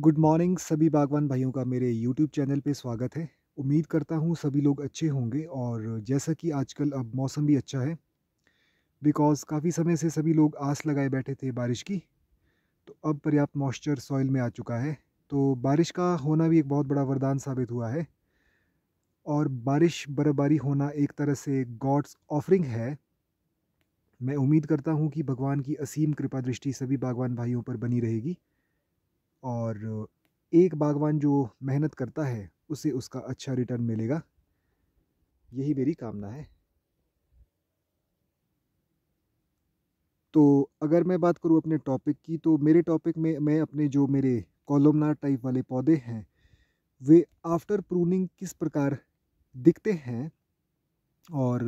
good morning सभी बागवान भाइयों का मेरे यूट्यूब चैनल पे स्वागत है उम्मीद करता हूँ सभी लोग अच्छे होंगे और जैसा कि आजकल अब मौसम भी अच्छा है बिकॉज़ काफ़ी समय से सभी लोग आस लगाए बैठे थे बारिश की तो अब पर्याप्त मॉइस्चर सॉइल में आ चुका है तो बारिश का होना भी एक बहुत बड़ा वरदान साबित हुआ है और बारिश बर्फबारी होना एक तरह से गॉड्स ऑफरिंग है मैं उम्मीद करता हूँ कि भगवान की असीम कृपा दृष्टि सभी बागवान भाइयों पर बनी रहेगी और एक बागवान जो मेहनत करता है उसे उसका अच्छा रिटर्न मिलेगा यही मेरी कामना है तो अगर मैं बात करूँ अपने टॉपिक की तो मेरे टॉपिक में मैं अपने जो मेरे कॉलोमनार टाइप वाले पौधे हैं वे आफ्टर प्रूनिंग किस प्रकार दिखते हैं और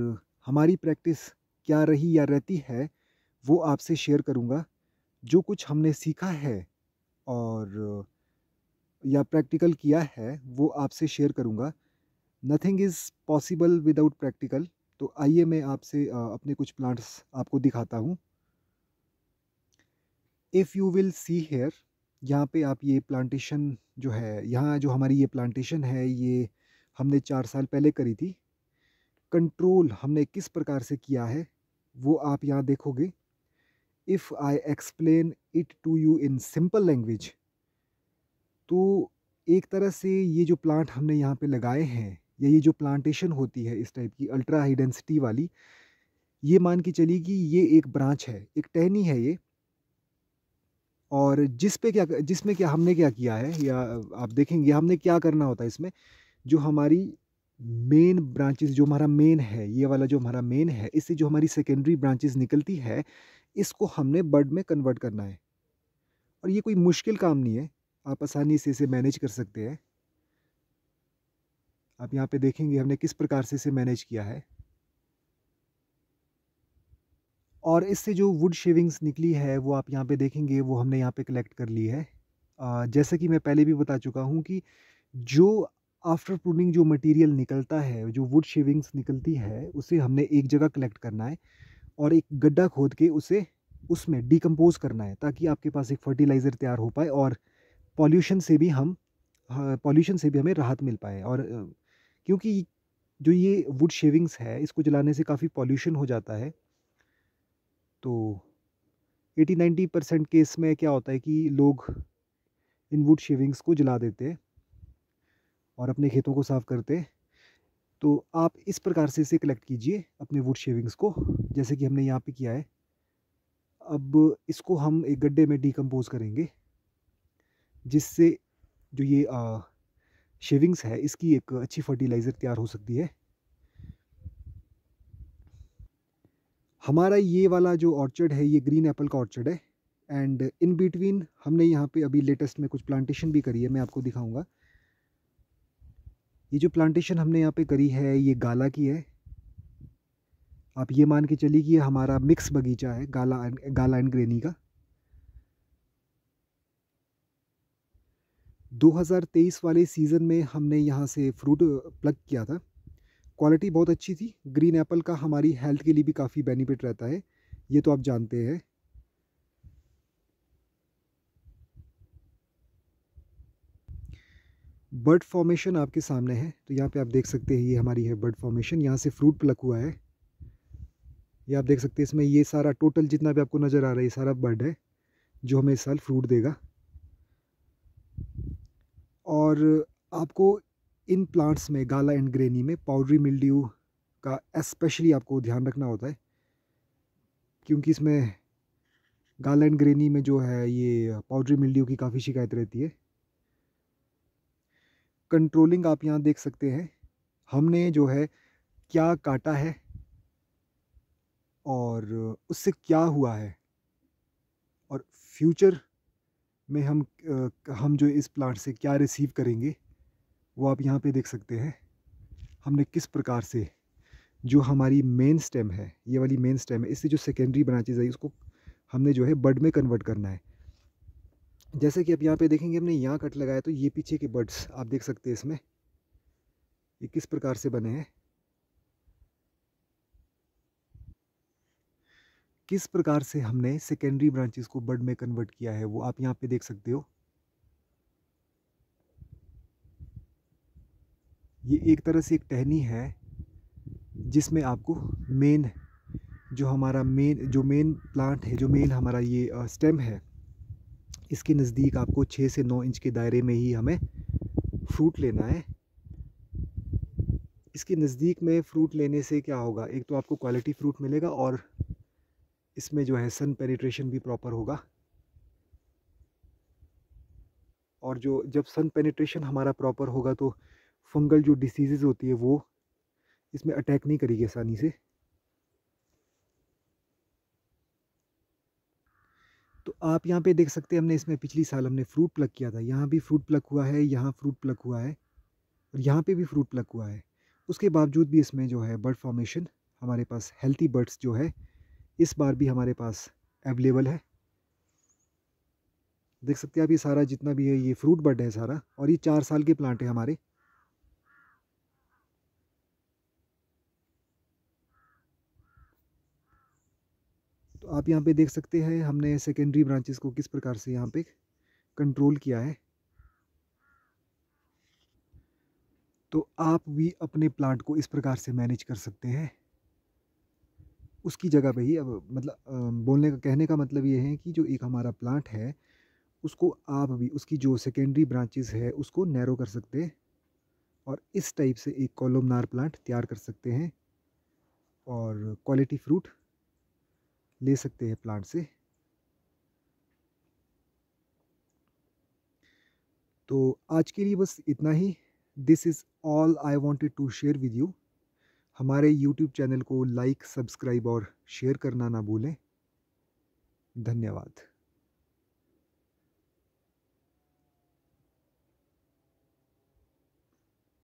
हमारी प्रैक्टिस क्या रही या रहती है वो आपसे शेयर करूँगा जो कुछ हमने सीखा है और या प्रैक्टिकल किया है वो आपसे शेयर करूँगा nothing is possible without practical तो आइए मैं आपसे अपने कुछ प्लांट्स आपको दिखाता हूँ if you will see here यहाँ पे आप ये प्लांटेशन जो है यहाँ जो हमारी ये प्लांटेशन है ये हमने चार साल पहले करी थी कंट्रोल हमने किस प्रकार से किया है वो आप यहाँ देखोगे if I explain it to you in simple language तो एक तरह से ये जो प्लांट हमने यहाँ पे लगाए हैं या ये जो प्लांटेशन होती है इस टाइप की अल्ट्रा हाई डेंसिटी वाली ये मान के चलिए कि ये एक ब्रांच है एक टहनी है ये और जिस पे क्या जिसमें क्या हमने क्या किया है या आप देखेंगे हमने क्या करना होता है इसमें जो हमारी मेन ब्रांचेस जो हमारा मेन है ये वाला जो हमारा मेन है इससे जो हमारी सेकेंडरी ब्रांचेस निकलती है इसको हमने बर्ड में कन्वर्ट करना है और ये कोई मुश्किल काम नहीं है आप आसानी से इसे मैनेज कर सकते हैं आप यहाँ पे देखेंगे हमने किस प्रकार से इसे मैनेज किया है और इससे जो वुड शेविंग्स निकली है वो आप यहाँ पे देखेंगे वो हमने यहाँ पे कलेक्ट कर ली है जैसा कि मैं पहले भी बता चुका हूँ कि जो आफ्टर प्रूनिंग जो मटेरियल निकलता है जो वुड शेविंग्स निकलती है उसे हमने एक जगह कलेक्ट करना है और एक गड्ढा खोद के उसे उसमें डिकम्पोज़ करना है ताकि आपके पास एक फर्टिलाइज़र तैयार हो पाए और पॉल्यूशन से भी हम पॉल्यूशन हाँ, से भी हमें राहत मिल पाए और क्योंकि जो ये वुड शेविंग्स है इसको जलाने से काफ़ी पॉल्यूशन हो जाता है तो एटी नाइन्टी परसेंट केस में क्या होता है कि लोग इन वुड शेविंग्स को जला देते और अपने खेतों को साफ़ करते तो आप इस प्रकार से इसे कलेक्ट कीजिए अपने वुड शेविंग्स को जैसे कि हमने यहाँ पे किया है अब इसको हम एक गड्ढे में डिकम्पोज़ करेंगे जिससे जो ये आ, शेविंग्स है इसकी एक अच्छी फर्टिलाइज़र तैयार हो सकती है हमारा ये वाला जो ऑर्चर्ड है ये ग्रीन एप्पल का ऑर्चर्ड है एंड इन बिटवीन हमने यहाँ पे अभी लेटेस्ट में कुछ प्लांटेशन भी करी है मैं आपको दिखाऊंगा ये जो प्लांटेशन हमने यहाँ पे करी है ये गाला की है आप ये मान के चलिए कि ये हमारा मिक्स बगीचा है गाला गाला एंड ग्रेनी का 2023 वाले सीज़न में हमने यहाँ से फ्रूट प्लग किया था क्वालिटी बहुत अच्छी थी ग्रीन एप्पल का हमारी हेल्थ के लिए भी काफ़ी बेनिफिट रहता है ये तो आप जानते हैं बर्ड फॉर्मेशन आपके सामने है तो यहाँ पे आप देख सकते हैं ये हमारी है बर्ड फॉर्मेशन यहाँ से फ्रूट प्लक हुआ है ये आप देख सकते हैं इसमें ये सारा टोटल जितना भी आपको नज़र आ रहा है ये सारा बर्ड है जो हमें इस साल फ्रूट देगा और आपको इन प्लांट्स में गाला एंड ग्रेनी में पाउडरी मिल्ड्यू का एस्पेशली आपको ध्यान रखना होता है क्योंकि इसमें गाला एंड ग्रेनी में जो है ये पाउडरी मिल्ड्यू की काफ़ी शिकायत रहती है कंट्रोलिंग आप यहाँ देख सकते हैं हमने जो है क्या काटा है और उससे क्या हुआ है और फ्यूचर में हम हम जो इस प्लांट से क्या रिसीव करेंगे वो आप यहाँ पे देख सकते हैं हमने किस प्रकार से जो हमारी मेन स्टेम है ये वाली मेन स्टेम है इससे जो सेकेंडरी ब्रांचेज आई उसको हमने जो है बड में कन्वर्ट करना है जैसे कि आप यहाँ पे देखेंगे हमने यहाँ कट लगाया तो ये पीछे के बर्ड्स आप देख सकते हैं इसमें ये किस प्रकार से बने हैं किस प्रकार से हमने सेकेंडरी ब्रांचेस को बर्ड में कन्वर्ट किया है वो आप यहाँ पे देख सकते हो ये एक तरह से एक टहनी है जिसमें आपको मेन जो हमारा मेन जो मेन प्लांट है जो मेन हमारा ये स्टेम है इसके नज़दीक आपको छः से नौ इंच के दायरे में ही हमें फ्रूट लेना है इसके नज़दीक में फ्रूट लेने से क्या होगा एक तो आपको क्वालिटी फ्रूट मिलेगा और इसमें जो है सन पेनिट्रेशन भी प्रॉपर होगा और जो जब सन पेनिट्रेशन हमारा प्रॉपर होगा तो फंगल जो डिसीज़ होती है वो इसमें अटैक नहीं करेगी आसानी से तो आप यहाँ पे देख सकते हैं हमने इसमें पिछली साल हमने फ्रूट प्लग किया था यहाँ भी फ्रूट प्लग हुआ है यहाँ फ्रूट प्लग हुआ है और यहाँ पे भी फ्रूट प्लग हुआ है उसके बावजूद भी इसमें जो है बर्ड फॉर्मेशन हमारे पास हेल्थी बर्ड्स जो है इस बार भी हमारे पास अवेलेबल है देख सकते हैं आप ये सारा जितना भी है ये फ्रूट बड है सारा और ये चार साल के प्लांट है हमारे तो आप यहाँ पे देख सकते हैं हमने सेकेंडरी ब्रांचेस को किस प्रकार से यहाँ पे कंट्रोल किया है तो आप भी अपने प्लांट को इस प्रकार से मैनेज कर सकते हैं उसकी जगह पे ही अब मतलब बोलने का कहने का मतलब ये है कि जो एक हमारा प्लांट है उसको आप भी उसकी जो सेकेंडरी ब्रांचेस है उसको नैरो कर सकते हैं और इस टाइप से एक कॉलोमनार प्लांट तैयार कर सकते हैं और क्वालिटी फ्रूट ले सकते हैं प्लांट से तो आज के लिए बस इतना ही this is all I wanted to share with you हमारे यूट्यूब चैनल को लाइक सब्सक्राइब और शेयर करना ना भूलें धन्यवाद